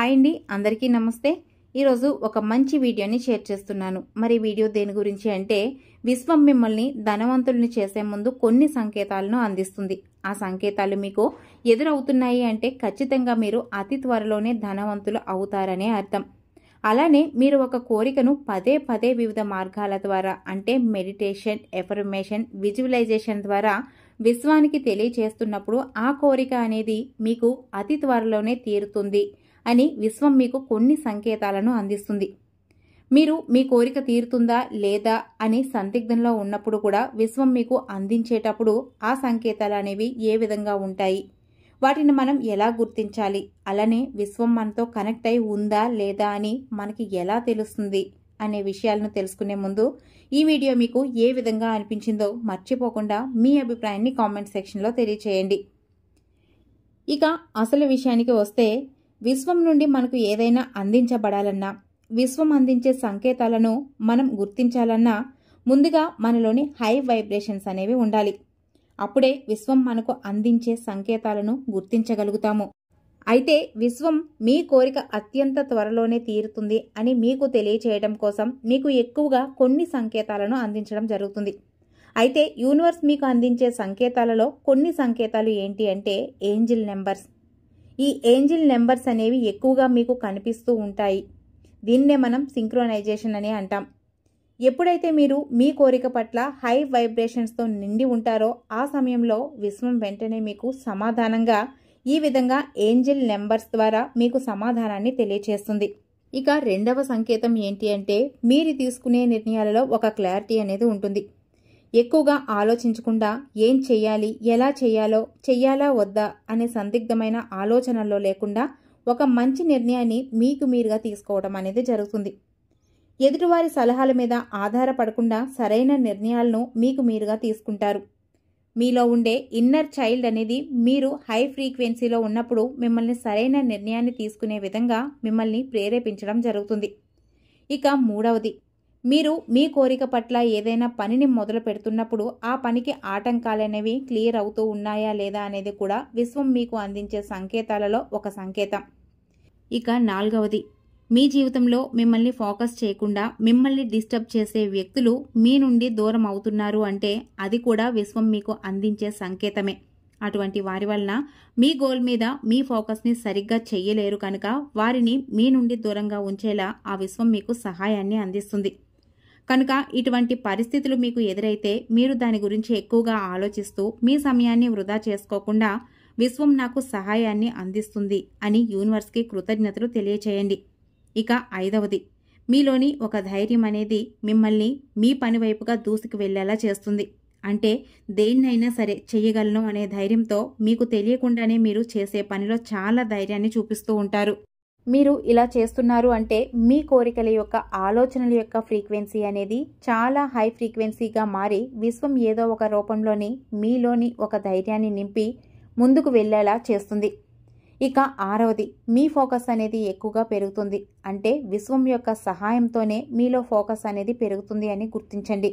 hi అండి అందరికీ నమస్తే ఈరోజు ఒక మంచి వీడియోని షేర్ చేస్తున్నాను మరి వీడియో దేని గురించి అంటే విశ్వం మిమ్మల్ని ధనవంతుల్ని చేసే ముందు కొన్ని సంకేతాలను అందిస్తుంది ఆ సంకేతాలు మీకు ఎదురవుతున్నాయి అంటే ఖచ్చితంగా మీరు అతి త్వరలోనే ధనవంతులు అవుతారనే అర్థం అలానే మీరు ఒక కోరికను పదే పదే వివిధ మార్గాల ద్వారా అంటే మెడిటేషన్ ఎఫర్మేషన్ విజువలైజేషన్ ద్వారా విశ్వానికి తెలియచేస్తున్నప్పుడు ఆ కోరిక అనేది మీకు అతి త్వరలోనే తీరుతుంది అని విశ్వం మీకు కొన్ని సంకేతాలను అందిస్తుంది మీరు మీ కోరిక తీరుతుందా లేదా అని సందిగ్ధంలో ఉన్నప్పుడు కూడా విశ్వం మీకు అందించేటప్పుడు ఆ సంకేతాలు అనేవి ఏ విధంగా ఉంటాయి వాటిని మనం ఎలా గుర్తించాలి అలానే విశ్వం మనతో కనెక్ట్ అయి ఉందా లేదా అని మనకి ఎలా తెలుస్తుంది అనే విషయాలను తెలుసుకునే ముందు ఈ వీడియో మీకు ఏ విధంగా అనిపించిందో మర్చిపోకుండా మీ అభిప్రాయాన్ని కామెంట్ సెక్షన్లో తెలియచేయండి ఇక అసలు విషయానికి వస్తే విశ్వం నుండి మనకు ఏదైనా అందించబడాలన్నా విశ్వం అందించే సంకేతాలను మనం గుర్తించాలన్నా ముందుగా మనలోని హై వైబ్రేషన్స్ అనేవి ఉండాలి అప్పుడే విశ్వం మనకు అందించే సంకేతాలను గుర్తించగలుగుతాము అయితే విశ్వం మీ కోరిక అత్యంత త్వరలోనే తీరుతుంది అని మీకు తెలియచేయడం కోసం మీకు ఎక్కువగా కొన్ని సంకేతాలను అందించడం జరుగుతుంది అయితే యూనివర్స్ మీకు అందించే సంకేతాలలో కొన్ని సంకేతాలు ఏంటి అంటే ఏంజిల్ నెంబర్స్ ఈ ఏంజిల్ నెంబర్స్ అనేవి ఎక్కువగా మీకు కనిపిస్తూ ఉంటాయి దీన్నే మనం సింక్రోనైజేషన్ అని అంటాం ఎప్పుడైతే మీరు మీ కోరిక పట్ల హై వైబ్రేషన్స్తో నిండి ఉంటారో ఆ సమయంలో విశ్వం వెంటనే మీకు సమాధానంగా ఈ విధంగా ఏంజిల్ నెంబర్స్ ద్వారా మీకు సమాధానాన్ని తెలియచేస్తుంది ఇక రెండవ సంకేతం ఏంటి అంటే మీరు తీసుకునే నిర్ణయాలలో ఒక క్లారిటీ అనేది ఉంటుంది ఎక్కువగా ఆలోచించకుండా ఏం చేయాలి ఎలా చేయాలో చెయ్యాలా వద్దా అనే సందిగ్ధమైన ఆలోచనల్లో లేకుండా ఒక మంచి నిర్ణయాన్ని మీకు మీరుగా తీసుకోవడం అనేది జరుగుతుంది ఎదుటివారి సలహాల మీద ఆధారపడకుండా సరైన నిర్ణయాలను మీకు మీరుగా తీసుకుంటారు మీలో ఉండే ఇన్నర్ చైల్డ్ అనేది మీరు హై ఫ్రీక్వెన్సీలో ఉన్నప్పుడు మిమ్మల్ని సరైన నిర్ణయాన్ని తీసుకునే విధంగా మిమ్మల్ని ప్రేరేపించడం జరుగుతుంది ఇక మూడవది మీరు మీ కోరిక పట్ల ఏదైనా పనిని మొదలు పెడుతున్నప్పుడు ఆ పనికి ఆటంకాలు అనేవి క్లియర్ అవుతూ ఉన్నాయా లేదా అనేది కూడా విశ్వం మీకు అందించే సంకేతాలలో ఒక సంకేతం ఇక నాలుగవది మీ జీవితంలో మిమ్మల్ని ఫోకస్ చేయకుండా మిమ్మల్ని డిస్టర్బ్ చేసే వ్యక్తులు మీ నుండి దూరం అవుతున్నారు అంటే అది కూడా విశ్వం మీకు అందించే సంకేతమే అటువంటి వారి వలన మీ గోల్ మీద మీ ఫోకస్ని సరిగ్గా చెయ్యలేరు కనుక వారిని మీ నుండి దూరంగా ఉంచేలా ఆ విశ్వం మీకు సహాయాన్ని అందిస్తుంది కనుక ఇటువంటి పరిస్థితులు మీకు ఎదురైతే మీరు దాని గురించి ఎక్కువగా ఆలోచిస్తూ మీ సమయాన్ని వృధా చేసుకోకుండా విశ్వం నాకు సహాయాన్ని అందిస్తుంది అని యూనివర్స్కి కృతజ్ఞతలు తెలియచేయండి ఇక ఐదవది మీలోని ఒక ధైర్యం అనేది మిమ్మల్ని మీ పని వైపుగా దూసుకు వెళ్లేలా చేస్తుంది అంటే దేన్నైనా సరే చేయగలను అనే ధైర్యంతో మీకు తెలియకుండానే మీరు చేసే పనిలో చాలా ధైర్యాన్ని చూపిస్తూ ఉంటారు మీరు ఇలా చేస్తున్నారు అంటే మీ కోరికల యొక్క ఆలోచనల యొక్క ఫ్రీక్వెన్సీ అనేది చాలా హై ఫ్రీక్వెన్సీగా మారి విశ్వం ఏదో ఒక రూపంలోని మీలోని ఒక ధైర్యాన్ని నింపి ముందుకు వెళ్ళేలా చేస్తుంది ఇక ఆరవది మీ ఫోకస్ అనేది ఎక్కువగా పెరుగుతుంది అంటే విశ్వం యొక్క సహాయంతోనే మీలో ఫోకస్ అనేది పెరుగుతుంది అని గుర్తించండి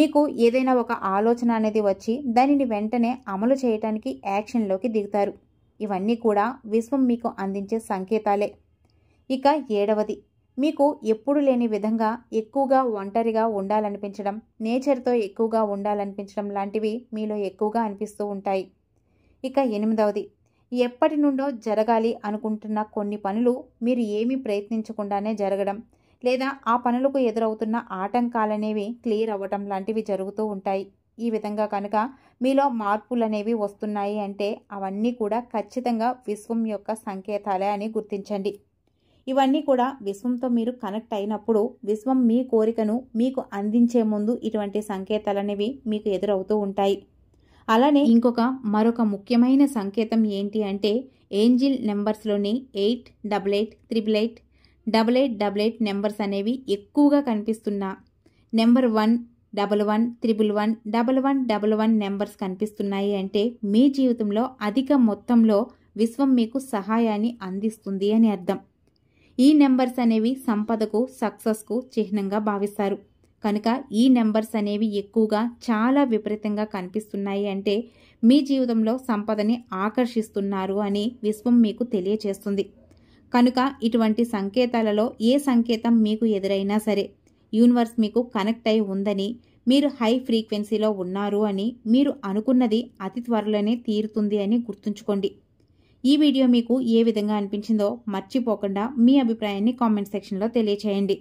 మీకు ఏదైనా ఒక ఆలోచన అనేది వచ్చి దానిని వెంటనే అమలు చేయడానికి యాక్షన్లోకి దిగుతారు ఇవన్నీ కూడా విశ్వం మీకు అందించే సంకేతాలే ఇక ఏడవది మీకు ఎప్పుడు లేని విధంగా ఎక్కువగా ఒంటరిగా ఉండాలనిపించడం నేచర్తో ఎక్కువగా ఉండాలనిపించడం లాంటివి మీలో ఎక్కువగా అనిపిస్తూ ఉంటాయి ఇక ఎనిమిదవది ఎప్పటి నుండో జరగాలి అనుకుంటున్న కొన్ని పనులు మీరు ఏమీ ప్రయత్నించకుండానే జరగడం లేదా ఆ పనులకు ఎదురవుతున్న ఆటంకాలనేవి క్లియర్ అవ్వటం లాంటివి జరుగుతూ ఉంటాయి ఈ విధంగా కనుక మీలో మార్పులు అనేవి వస్తున్నాయి అంటే అవన్నీ కూడా ఖచ్చితంగా విశ్వం యొక్క సంకేతాలే అని గుర్తించండి ఇవన్నీ కూడా విశ్వంతో మీరు కనెక్ట్ అయినప్పుడు విశ్వం మీ కోరికను మీకు అందించే ముందు ఇటువంటి సంకేతాలు అనేవి మీకు ఎదురవుతూ ఉంటాయి అలానే ఇంకొక మరొక ముఖ్యమైన సంకేతం ఏంటి అంటే ఏంజిల్ నెంబర్స్లోని eight double eight triple eight double eight double eight numbers అనేవి ఎక్కువగా కనిపిస్తున్నా number one double one triple one double one double one numbers కనిపిస్తున్నాయి అంటే మీ జీవితంలో అధిక మొత్తంలో విశ్వం మీకు సహాయాన్ని అందిస్తుంది అని అర్థం ఈ నెంబర్స్ అనేవి సంపదకు సక్సెస్కు చిహ్నంగా భావిస్తారు కనుక ఈ నెంబర్స్ అనేవి ఎక్కువగా చాలా విపరీతంగా కనిపిస్తున్నాయి అంటే మీ జీవితంలో సంపదని ఆకర్షిస్తున్నారు అని విశ్వం మీకు తెలియచేస్తుంది కనుక ఇటువంటి సంకేతాలలో ఏ సంకేతం మీకు ఎదురైనా సరే యూనివర్స్ మీకు కనెక్ట్ అయి ఉందని మీరు హై ఫ్రీక్వెన్సీలో ఉన్నారు అని మీరు అనుకున్నది అతి త్వరలోనే తీరుతుంది అని గుర్తుంచుకోండి ఈ వీడియో మీకు ఏ విధంగా అనిపించిందో మర్చిపోకుండా మీ అభిప్రాయాన్ని కామెంట్ సెక్షన్లో తెలియచేయండి